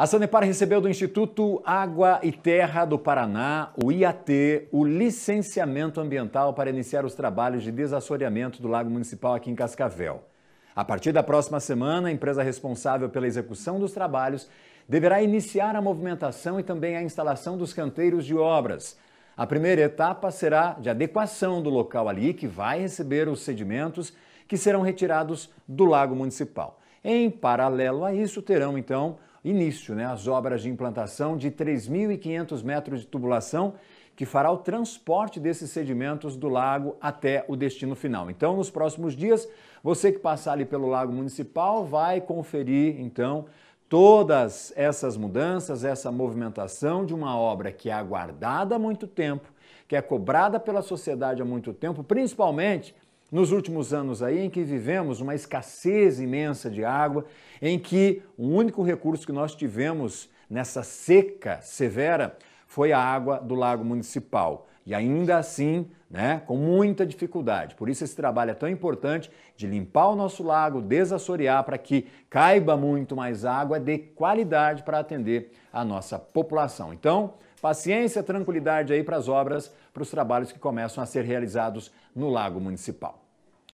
A Sanepar recebeu do Instituto Água e Terra do Paraná, o IAT, o licenciamento ambiental para iniciar os trabalhos de desassoreamento do Lago Municipal aqui em Cascavel. A partir da próxima semana, a empresa responsável pela execução dos trabalhos deverá iniciar a movimentação e também a instalação dos canteiros de obras. A primeira etapa será de adequação do local ali, que vai receber os sedimentos que serão retirados do Lago Municipal. Em paralelo a isso, terão então início né, as obras de implantação de 3.500 metros de tubulação que fará o transporte desses sedimentos do lago até o destino final. Então, nos próximos dias, você que passar ali pelo lago municipal vai conferir então todas essas mudanças, essa movimentação de uma obra que é aguardada há muito tempo, que é cobrada pela sociedade há muito tempo, principalmente nos últimos anos aí em que vivemos uma escassez imensa de água, em que o único recurso que nós tivemos nessa seca severa foi a água do lago municipal. E ainda assim, né, com muita dificuldade. Por isso esse trabalho é tão importante de limpar o nosso lago, desassorear para que caiba muito mais água é de qualidade para atender a nossa população. Então, Paciência, tranquilidade aí para as obras, para os trabalhos que começam a ser realizados no Lago Municipal.